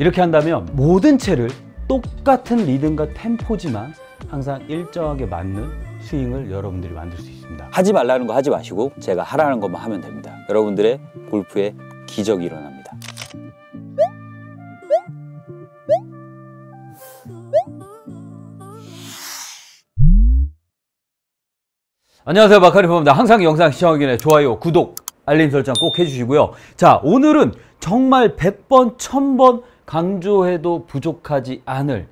이렇게 한다면 모든 채를 똑같은 리듬과 템포지만 항상 일정하게 맞는 스윙을 여러분들이 만들 수 있습니다 하지 말라는 거 하지 마시고 제가 하라는 것만 하면 됩니다 여러분들의 골프에 기적이 일어납니다 안녕하세요 마카리퍼입니다 항상 영상 시청하기 전에 좋아요 구독 알림 설정 꼭 해주시고요 자 오늘은 정말 100번 1000번 강조해도 부족하지 않을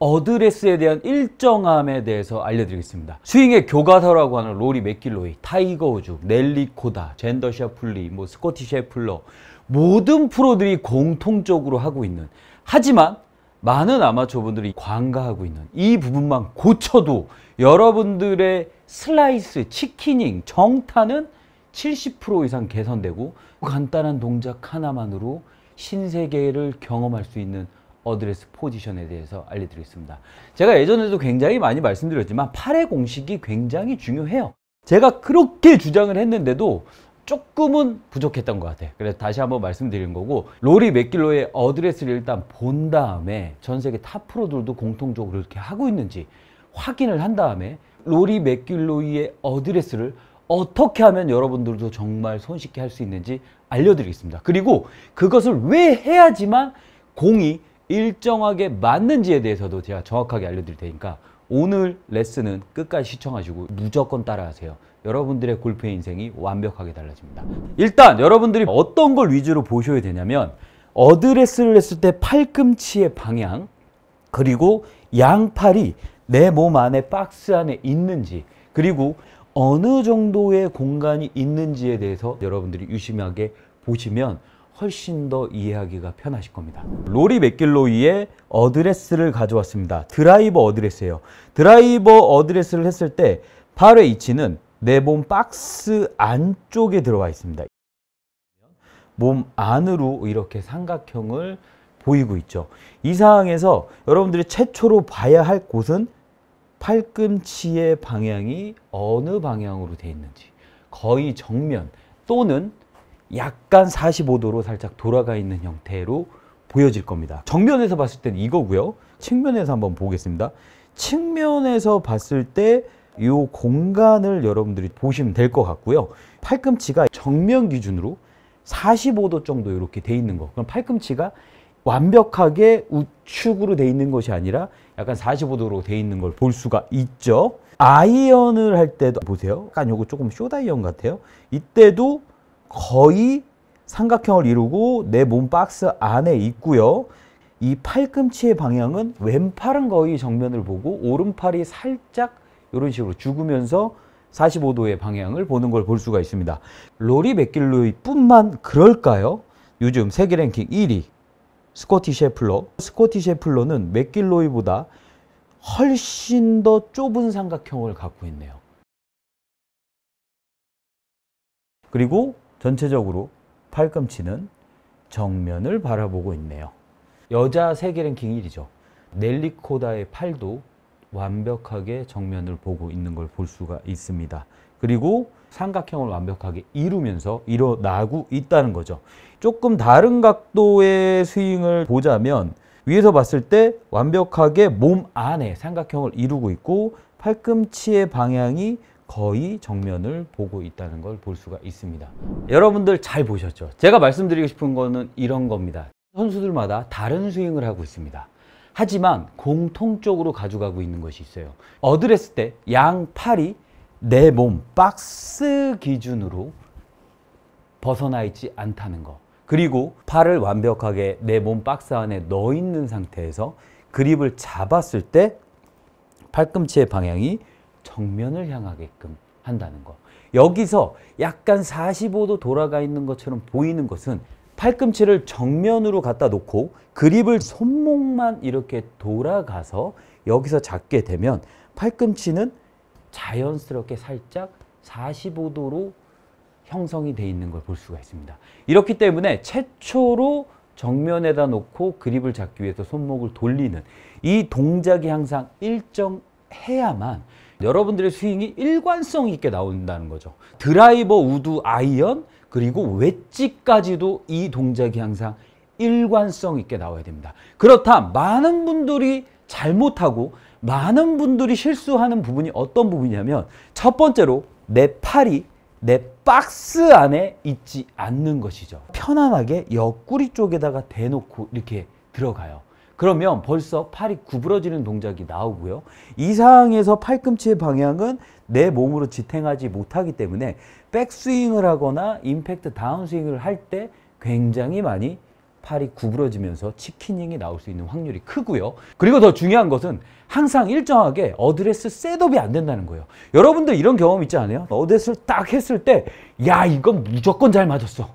어드레스에 대한 일정함에 대해서 알려드리겠습니다. 스윙의 교과서라고 하는 로리 맥길로이, 타이거 우즈, 넬리 코다, 젠더 샤플리, 뭐 스코티 셰플러 모든 프로들이 공통적으로 하고 있는 하지만 많은 아마추어분들이 관가하고 있는 이 부분만 고쳐도 여러분들의 슬라이스, 치키닝, 정타는 70% 이상 개선되고 간단한 동작 하나만으로 신세계를 경험할 수 있는 어드레스 포지션에 대해서 알려드리겠습니다. 제가 예전에도 굉장히 많이 말씀드렸지만 팔의 공식이 굉장히 중요해요. 제가 그렇게 주장을 했는데도 조금은 부족했던 것 같아요. 그래서 다시 한번 말씀드리는 거고 로리 맥길로의 어드레스를 일단 본 다음에 전 세계 탑 프로들도 공통적으로 이렇게 하고 있는지 확인을 한 다음에 로리 맥길로이의 어드레스를 어떻게 하면 여러분들도 정말 손쉽게 할 수 있는지 알려드리겠습니다. 그리고 그것을 왜 해야지만 공이 일정하게 맞는지에 대해서도 제가 정확하게 알려드릴 테니까 오늘 레슨은 끝까지 시청하시고 무조건 따라하세요. 여러분들의 골프의 인생이 완벽하게 달라집니다. 일단 여러분들이 어떤 걸 위주로 보셔야 되냐면 어드레스를 했을 때 팔꿈치의 방향 그리고 양팔이 내 몸 안에 박스 안에 있는지 그리고 어느 정도의 공간이 있는지에 대해서 여러분들이 유심하게 보시면 훨씬 더 이해하기가 편하실 겁니다. 로리 맥길로이의 어드레스를 가져왔습니다. 드라이버 어드레스예요. 드라이버 어드레스를 했을 때팔의 위치는 내 몸 박스 안쪽에 들어와 있습니다. 몸 안으로 이렇게 삼각형을 보이고 있죠. 이 상황에서 여러분들이 최초로 봐야 할 곳은 팔꿈치의 방향이 어느 방향으로 되어 있는지 거의 정면 또는 약간 45도로 살짝 돌아가 있는 형태로 보여질 겁니다. 정면에서 봤을 때는 이거고요. 측면에서 한번 보겠습니다. 측면에서 봤을 때 이 공간을 여러분들이 보시면 될 것 같고요. 팔꿈치가 정면 기준으로 45도 정도 이렇게 돼 있는 거. 그럼 팔꿈치가 완벽하게 우측으로 돼 있는 것이 아니라 약간 45도로 돼 있는 걸 볼 수가 있죠. 아이언을 할 때도 보세요. 약간 요거 조금 쇼다이언 같아요. 이때도 거의 삼각형을 이루고 내 몸 박스 안에 있고요. 이 팔꿈치의 방향은 왼팔은 거의 정면을 보고 오른팔이 살짝 이런 식으로 죽으면서 45도의 방향을 보는 걸 볼 수가 있습니다. 로리 맥길로이 뿐만 그럴까요? 요즘 세계 랭킹 1위 스코티 셰플러. 스코티 셰플러는 맥길로이보다 훨씬 더 좁은 삼각형을 갖고 있네요. 그리고 전체적으로 팔꿈치는 정면을 바라보고 있네요. 여자 세계 랭킹 1위죠. 넬리코다의 팔도 완벽하게 정면을 보고 있는 걸 볼 수가 있습니다. 그리고 삼각형을 완벽하게 이루면서 일어나고 있다는 거죠. 조금 다른 각도의 스윙을 보자면 위에서 봤을 때 완벽하게 몸 안에 삼각형을 이루고 있고 팔꿈치의 방향이 거의 정면을 보고 있다는 걸 볼 수가 있습니다. 여러분들 잘 보셨죠? 제가 말씀드리고 싶은 거는 이런 겁니다. 선수들마다 다른 스윙을 하고 있습니다. 하지만 공통적으로 가져가고 있는 것이 있어요. 어드레스 때 양 팔이 내몸 박스 기준으로 벗어나 있지 않다는 것. 그리고 팔을 완벽하게 내 몸 박스 안에 넣어 있는 상태에서 그립을 잡았을 때 팔꿈치의 방향이 정면을 향하게끔 한다는 것. 여기서 약간 45도 돌아가 있는 것처럼 보이는 것은 팔꿈치를 정면으로 갖다 놓고 그립을 손목만 이렇게 돌아가서 여기서 잡게 되면 팔꿈치는 자연스럽게 살짝 45도로 형성이 되어 있는 걸 볼 수가 있습니다. 이렇기 때문에 최초로 정면에다 놓고 그립을 잡기 위해서 손목을 돌리는 이 동작이 항상 일정해야만 여러분들의 스윙이 일관성 있게 나온다는 거죠. 드라이버, 우드, 아이언 그리고 웨지까지도 이 동작이 항상 일관성 있게 나와야 됩니다. 그렇다 많은 분들이 잘못하고 많은 분들이 실수하는 부분이 어떤 부분이냐면 첫 번째로 내 팔이 내 박스 안에 있지 않는 것이죠. 편안하게 옆구리 쪽에다가 대놓고 이렇게 들어가요. 그러면 벌써 팔이 구부러지는 동작이 나오고요. 이 상황에서 팔꿈치의 방향은 내 몸으로 지탱하지 못하기 때문에 백스윙을 하거나 임팩트 다운스윙을 할 때 굉장히 많이 팔이 구부러지면서 치킨잉이 나올 수 있는 확률이 크고요. 그리고 더 중요한 것은 항상 일정하게 어드레스 셋업이 안 된다는 거예요. 여러분들 이런 경험 있지 않아요? 어드레스를 딱 했을 때야 이건 무조건 잘 맞았어.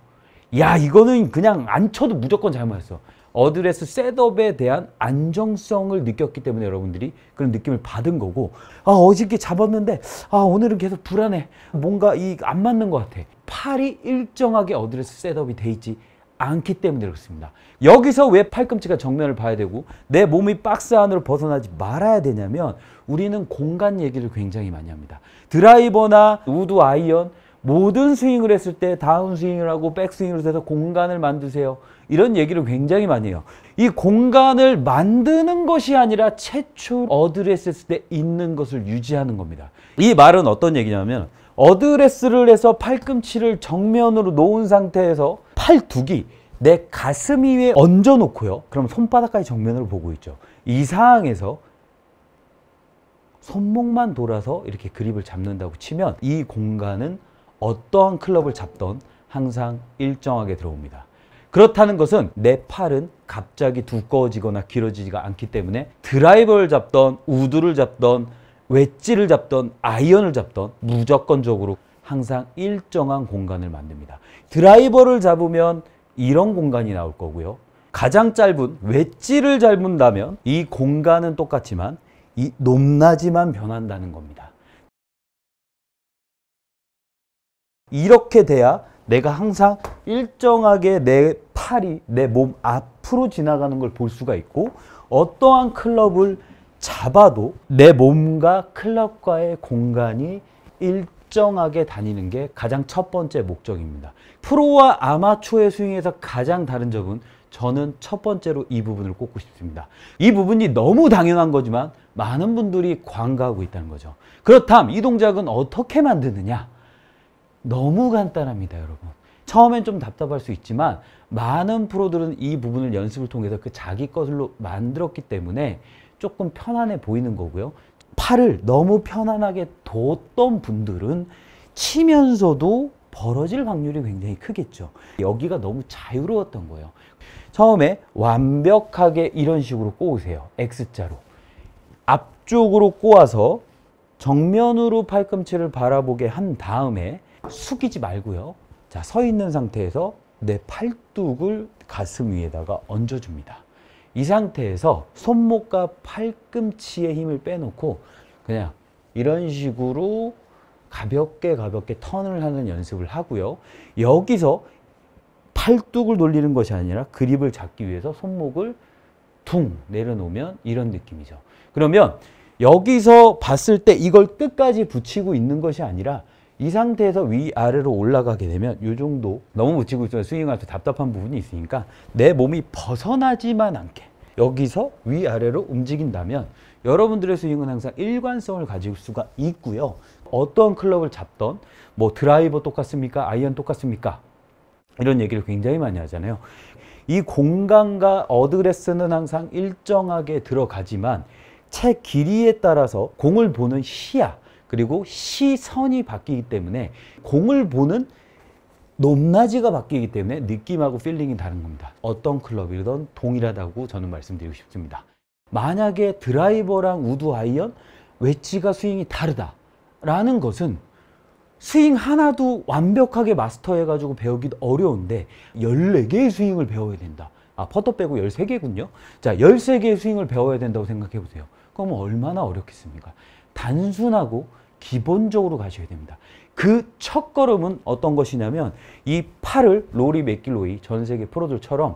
야 이거는 그냥 안 쳐도 무조건 잘 맞았어. 어드레스 셋업에 대한 안정성을 느꼈기 때문에 여러분들이 그런 느낌을 받은 거고 아 어저께 잡았는데 아 오늘은 계속 불안해. 뭔가 이 안 맞는 것 같아. 팔이 일정하게 어드레스 셋업이 돼 있지 않기 때문에 그렇습니다. 여기서 왜 팔꿈치가 정면을 봐야 되고 내 몸이 박스 안으로 벗어나지 말아야 되냐면 우리는 공간 얘기를 굉장히 많이 합니다. 드라이버나 우드 아이언 모든 스윙을 했을 때 다운 스윙을 하고 백 스윙으로 해서 공간을 만드세요. 이런 얘기를 굉장히 많이 해요. 이 공간을 만드는 것이 아니라 최초 어드레스 때 있는 것을 유지하는 겁니다. 이 말은 어떤 얘기냐면 어드레스를 해서 팔꿈치를 정면으로 놓은 상태에서 팔 두기 내 가슴 위에 얹어 놓고요. 그럼 손바닥까지 정면으로 보고 있죠. 이 상황에서 손목만 돌아서 이렇게 그립을 잡는다고 치면 이 공간은 어떠한 클럽을 잡던 항상 일정하게 들어옵니다. 그렇다는 것은 내 팔은 갑자기 두꺼워지거나 길어지지가 않기 때문에 드라이버를 잡던 우드를 잡던 웨지를 잡던 아이언을 잡던 무조건적으로 항상 일정한 공간을 만듭니다. 드라이버를 잡으면 이런 공간이 나올 거고요. 가장 짧은 웨지를 잡는다면 이 공간은 똑같지만 이 높낮이만 변한다는 겁니다. 이렇게 돼야 내가 항상 일정하게 내 팔이 내 몸 앞으로 지나가는 걸 볼 수가 있고 어떠한 클럽을 잡아도 내 몸과 클럽과의 공간이 일정 일정하게 다니는 게 가장 첫 번째 목적입니다. 프로와 아마추어의 스윙에서 가장 다른 점은 저는 첫 번째로 이 부분을 꼽고 싶습니다. 이 부분이 너무 당연한 거지만 많은 분들이 관가하고 있다는 거죠. 그렇다면 이 동작은 어떻게 만드느냐? 너무 간단합니다, 여러분. 처음엔 좀 답답할 수 있지만 많은 프로들은 이 부분을 연습을 통해서 그 자기 것으로 만들었기 때문에 조금 편안해 보이는 거고요. 팔을 너무 편안하게 뒀던 분들은 치면서도 벌어질 확률이 굉장히 크겠죠. 여기가 너무 자유로웠던 거예요. 처음에 완벽하게 이런 식으로 꼬으세요. X자로. 앞쪽으로 꼬아서 정면으로 팔꿈치를 바라보게 한 다음에 숙이지 말고요. 자, 서 있는 상태에서 내 팔뚝을 가슴 위에다가 얹어줍니다. 이 상태에서 손목과 팔꿈치에 힘을 빼놓고 그냥 이런 식으로 가볍게 가볍게 턴을 하는 연습을 하고요. 여기서 팔뚝을 돌리는 것이 아니라 그립을 잡기 위해서 손목을 퉁 내려놓으면 이런 느낌이죠. 그러면 여기서 봤을 때 이걸 끝까지 붙이고 있는 것이 아니라 이 상태에서 위아래로 올라가게 되면 이 정도 너무 묻히고 있어요. 스윙할 때 답답한 부분이 있으니까 내 몸이 벗어나지만 않게 여기서 위아래로 움직인다면 여러분들의 스윙은 항상 일관성을 가질 수가 있고요. 어떤 클럽을 잡던 뭐 드라이버 똑같습니까? 아이언 똑같습니까? 이런 얘기를 굉장히 많이 하잖아요. 이 공간과 어드레스는 항상 일정하게 들어가지만 채 길이에 따라서 공을 보는 시야 그리고 시선이 바뀌기 때문에 공을 보는 높낮이가 바뀌기 때문에 느낌하고 필링이 다른 겁니다. 어떤 클럽이든 동일하다고 저는 말씀드리고 싶습니다. 만약에 드라이버랑 우드 아이언 웨치가 스윙이 다르다라는 것은 스윙 하나도 완벽하게 마스터해가지고 배우기 도 어려운데 14개의 스윙을 배워야 된다. 아, 퍼터 빼고 13개군요. 자, 13개의 스윙을 배워야 된다고 생각해보세요. 그럼 얼마나 어렵겠습니까? 단순하고 기본적으로 가셔야 됩니다. 그 첫 걸음은 어떤 것이냐면 이 팔을 로리 맥길로이 전 세계 프로들처럼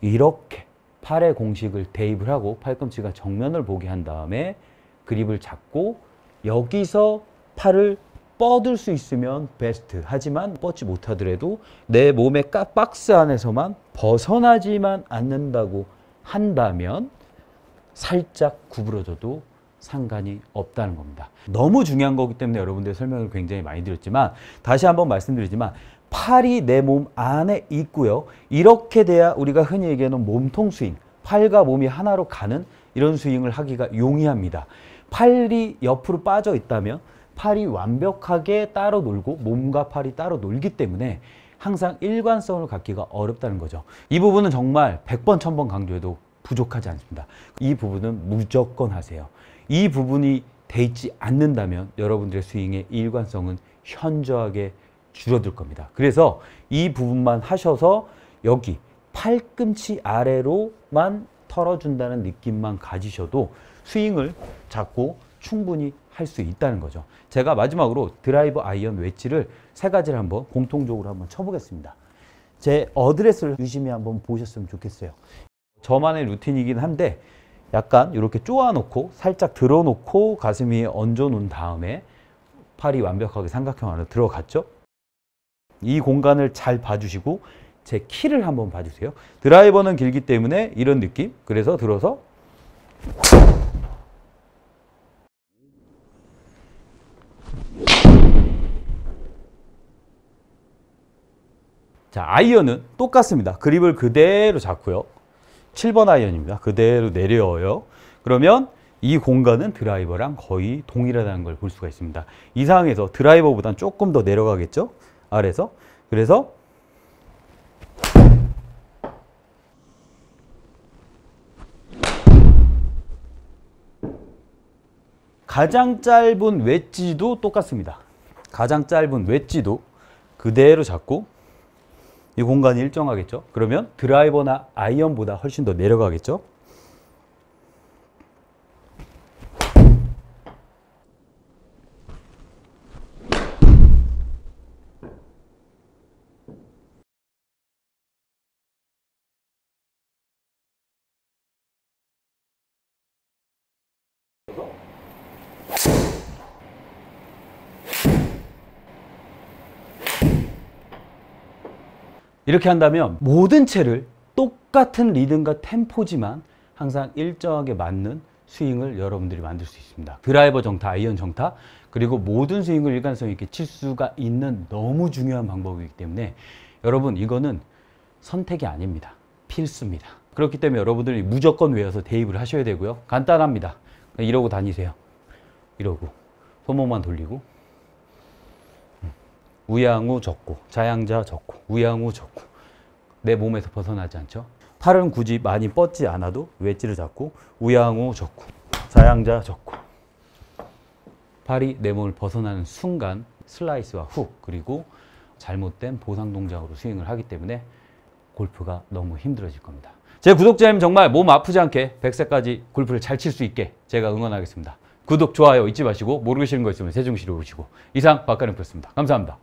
이렇게 팔의 공식을 대입을 하고 팔꿈치가 정면을 보게 한 다음에 그립을 잡고 여기서 팔을 뻗을 수 있으면 베스트 하지만 뻗지 못하더라도 내 몸의 박스 안에서만 벗어나지만 않는다고 한다면 살짝 구부러져도 상관이 없다는 겁니다. 너무 중요한 거기 때문에 여러분들 설명을 굉장히 많이 드렸지만 다시 한번 말씀드리지만 팔이 내 몸 안에 있고요. 이렇게 돼야 우리가 흔히 얘기하는 몸통 스윙, 팔과 몸이 하나로 가는 이런 스윙을 하기가 용이합니다. 팔이 옆으로 빠져 있다면 팔이 완벽하게 따로 놀고 몸과 팔이 따로 놀기 때문에 항상 일관성을 갖기가 어렵다는 거죠. 이 부분은 정말 100번, 1000번 강조해도 부족하지 않습니다. 이 부분은 무조건 하세요. 이 부분이 돼 있지 않는다면 여러분들의 스윙의 일관성은 현저하게 줄어들 겁니다. 그래서 이 부분만 하셔서 여기 팔꿈치 아래로만 털어준다는 느낌만 가지셔도 스윙을 잡고 충분히 할 수 있다는 거죠. 제가 마지막으로 드라이브 아이언 웨지를 세 가지를 한번 공통적으로 한번 쳐보겠습니다. 제 어드레스를 유심히 한번 보셨으면 좋겠어요. 저만의 루틴이긴 한데 약간 이렇게 쪼아놓고 살짝 들어놓고 가슴 위에 얹어놓은 다음에 팔이 완벽하게 삼각형 안으로 들어갔죠. 이 공간을 잘 봐주시고 제 키를 한번 봐주세요. 드라이버는 길기 때문에 이런 느낌. 그래서 들어서 자 아이언은 똑같습니다. 그립을 그대로 잡고요. 7번 아이언입니다. 그대로 내려요. 그러면 이 공간은 드라이버랑 거의 동일하다는 걸 볼 수가 있습니다. 이 상황에서 드라이버보단 조금 더 내려가겠죠? 아래서. 그래서 가장 짧은 웨지도 똑같습니다. 가장 짧은 웨지도 그대로 잡고 이 공간이 일정하겠죠. 그러면 드라이버나 아이언보다 훨씬 더 내려가겠죠. 이렇게 한다면 모든 채를 똑같은 리듬과 템포지만 항상 일정하게 맞는 스윙을 여러분들이 만들 수 있습니다. 드라이버 정타, 아이언 정타, 그리고 모든 스윙을 일관성 있게 칠 수가 있는 너무 중요한 방법이기 때문에 여러분 이거는 선택이 아닙니다. 필수입니다. 그렇기 때문에 여러분들이 무조건 외워서 대입을 하셔야 되고요. 간단합니다. 이러고 다니세요. 이러고 손목만 돌리고 우양우 적고 자양자 적고 우양우 적고 내 몸에서 벗어나지 않죠. 팔은 굳이 많이 뻗지 않아도 외찌를 잡고 우양우 적고 자양자 적고 팔이 내 몸을 벗어나는 순간 슬라이스와 훅 그리고 잘못된 보상 동작으로 스윙을 하기 때문에 골프가 너무 힘들어질 겁니다. 제 구독자님 정말 몸 아프지 않게 100세까지 골프를 잘 칠 수 있게 제가 응원하겠습니다. 구독, 좋아요 잊지 마시고 모르시는 거 있으면 세종시로 오시고 이상 박가림프였습니다. 감사합니다.